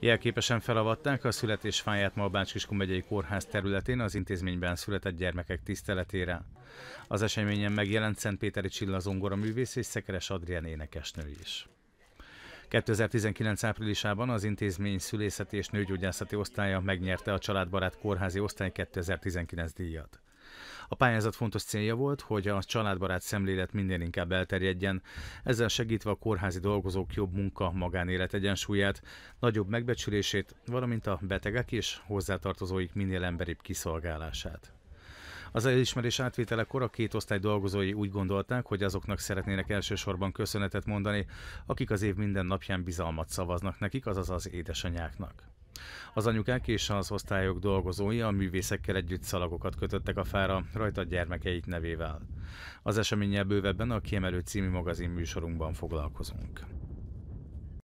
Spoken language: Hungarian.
Jelképesen felavatták a születésfáját Malbács-Kiskun megyei kórház területén az intézményben született gyermekek tiszteletére. Az eseményen megjelent Szentpéteri Csilla zongora művész és Szekeres Adrián énekesnő is. 2019 áprilisában az intézmény szülészeti és nőgyógyászati osztálya megnyerte a Családbarát Kórházi Osztály 2019 díjat. A pályázat fontos célja volt, hogy a családbarát szemlélet minden inkább elterjedjen, ezzel segítve a kórházi dolgozók jobb munka, magánélet egyensúlyát, nagyobb megbecsülését, valamint a betegek és hozzátartozóik minél emberibb kiszolgálását. Az elismerés átvételekor a két osztály dolgozói úgy gondolták, hogy azoknak szeretnének elsősorban köszönetet mondani, akik az év minden napján bizalmat szavaznak nekik, azaz az édesanyáknak. Az anyukák és az osztályok dolgozói a művészekkel együtt szalagokat kötöttek a fára rajta gyermekeik nevével. Az eseménnyel bővebben a Kiemelő című magazin műsorunkban foglalkozunk.